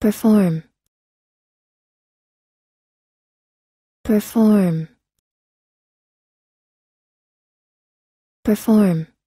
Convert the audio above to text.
perform perform perform